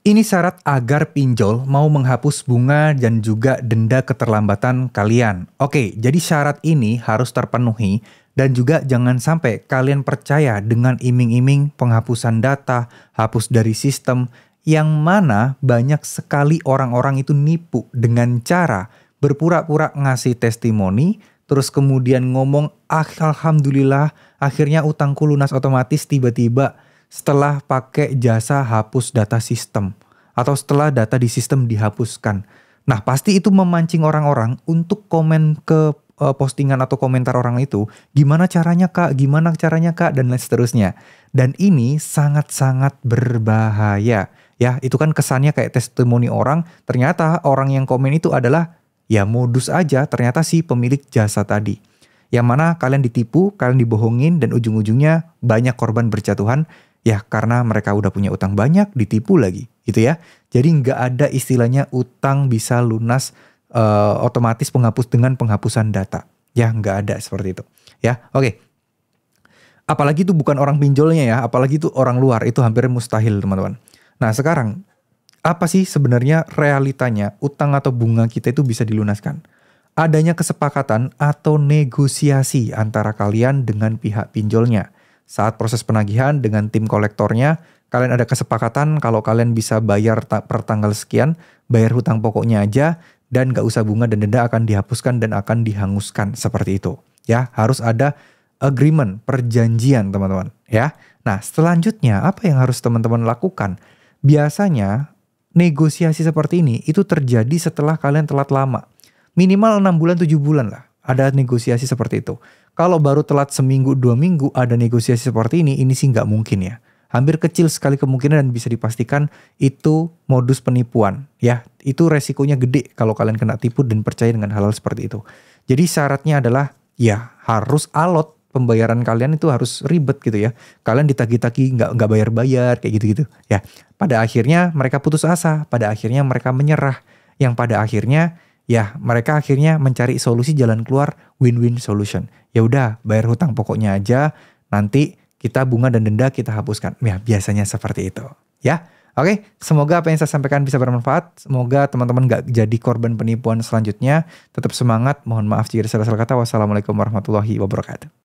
Ini syarat agar pinjol mau menghapus bunga dan juga denda keterlambatan kalian. Oke, jadi syarat ini harus terpenuhi dan juga jangan sampai kalian percaya dengan iming-iming penghapusan data, hapus dari sistem, yang mana banyak sekali orang-orang itu nipu dengan cara berpura-pura ngasih testimoni, terus kemudian ngomong, ah, alhamdulillah, akhirnya utangku lunas otomatis tiba-tiba setelah pakai jasa hapus data sistem atau setelah data di sistem dihapuskan. Nah, pasti itu memancing orang-orang untuk komen ke eh, postingan atau komentar orang itu, gimana caranya Kak, gimana caranya Kak dan lain seterusnya. Dan ini sangat-sangat berbahaya. Ya, itu kan kesannya kayak testimoni orang, ternyata orang yang komen itu adalah ya modus aja ternyata si pemilik jasa tadi. Yang mana kalian ditipu, kalian dibohongin dan ujung-ujungnya banyak korban berjatuhan Ya karena mereka udah punya utang banyak, ditipu lagi gitu ya. Jadi nggak ada istilahnya utang bisa lunas uh, otomatis penghapus dengan penghapusan data. Ya nggak ada seperti itu. Ya oke. Okay. Apalagi itu bukan orang pinjolnya ya, apalagi itu orang luar itu hampir mustahil teman-teman. Nah sekarang apa sih sebenarnya realitanya utang atau bunga kita itu bisa dilunaskan? Adanya kesepakatan atau negosiasi antara kalian dengan pihak pinjolnya. Saat proses penagihan dengan tim kolektornya, kalian ada kesepakatan kalau kalian bisa bayar ta per tanggal sekian, bayar hutang pokoknya aja, dan gak usah bunga dan denda akan dihapuskan dan akan dihanguskan seperti itu. Ya, harus ada agreement, perjanjian teman-teman. Ya, nah selanjutnya apa yang harus teman-teman lakukan? Biasanya negosiasi seperti ini itu terjadi setelah kalian telat lama. Minimal 6 bulan, 7 bulan lah. Ada negosiasi seperti itu. Kalau baru telat seminggu dua minggu ada negosiasi seperti ini, ini sih nggak mungkin ya. Hampir kecil sekali kemungkinan dan bisa dipastikan itu modus penipuan. Ya, itu resikonya gede kalau kalian kena tipu dan percaya dengan hal-hal seperti itu. Jadi syaratnya adalah ya harus alot pembayaran kalian itu harus ribet gitu ya. Kalian ditagi-tagi nggak nggak bayar-bayar kayak gitu-gitu ya. Pada akhirnya mereka putus asa, pada akhirnya mereka menyerah. Yang pada akhirnya ya mereka akhirnya mencari solusi jalan keluar win-win solution. Ya udah, bayar hutang pokoknya aja, nanti kita bunga dan denda kita hapuskan. Ya, biasanya seperti itu, ya. Oke, semoga apa yang saya sampaikan bisa bermanfaat. Semoga teman-teman gak jadi korban penipuan selanjutnya. Tetap semangat. Mohon maaf jika ada salah-salah kata. Wassalamualaikum warahmatullahi wabarakatuh.